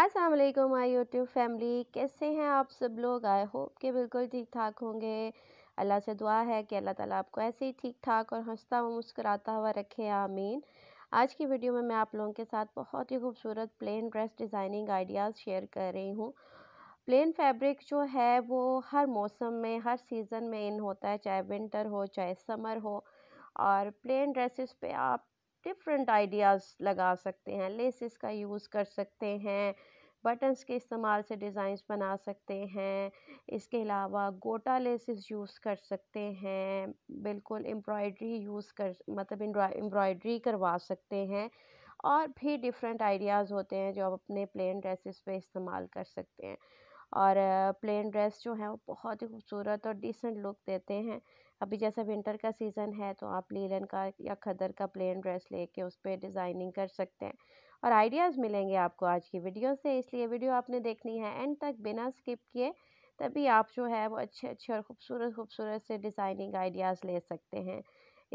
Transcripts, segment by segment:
अस्सलाम वालेकुम my YouTube family कैसे हैं आप सब लोग आई होप के बिल्कुल ठीक ठाक होंगे अल्लाह से दुआ है कि अल्लाह ताला आपको ऐसे ही ठीक ठाक और हंसता हुआ मुस्कुराता हुआ रखे आमीन आज की वीडियो में मैं आप लोगों के साथ बहुत ही खूबसूरत plain dress designing ideas share कर रही हूँ प्लेन फैब्रिक जो है वो हर मौसम में हर सीज़न में इन होता है चाहे विंटर हो चाहे समर हो और प्लेन ड्रेसेस पे आप डिफरेंट आइडियाज़ लगा सकते हैं लेसिस का यूज़ कर सकते हैं बटन्स के इस्तेमाल से डिज़ाइंस बना सकते हैं इसके अलावा गोटा लेसिस यूज़ कर सकते हैं बिल्कुल एम्ब्रॉयड्री यूज़ कर मतलब एम्ब्रॉयड्री करवा सकते हैं और भी डिफरेंट आइडियाज़ होते हैं जो आप अपने प्लेन ड्रेसिस पे इस्तेमाल कर सकते हैं और प्लेन ड्रेस जो है वो बहुत ही खूबसूरत और डिसेंट लुक देते हैं अभी जैसे विंटर का सीज़न है तो आप लीलन का या खदर का प्लेन ड्रेस लेके उस पर डिज़ाइनिंग कर सकते हैं और आइडियाज़ मिलेंगे आपको आज की वीडियो से इसलिए वीडियो आपने देखनी है एंड तक बिना स्किप किए तभी आप जो है वो अच्छे अच्छे और ख़ूबसूरत खूबसूरत से डिज़ाइनिंग आइडियाज़ ले सकते हैं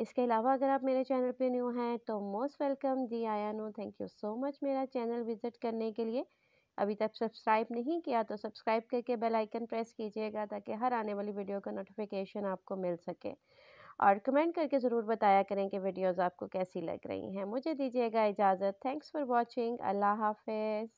इसके अलावा अगर आप मेरे चैनल पे न्यू हैं तो मोस्ट वेलकम दी आया no thank you so much मेरा चैनल विज़िट करने के लिए अभी तक सब्सक्राइब नहीं किया तो सब्सक्राइब करके बेल आइकन प्रेस कीजिएगा ताकि हर आने वाली वीडियो का नोटिफिकेशन आपको मिल सके और कमेंट करके ज़रूर बताया करें कि वीडियोज़ आपको कैसी लग रही हैं मुझे दीजिएगा इजाज़त थैंक्स फॉर वॉचिंग अल्लाह हाफिज़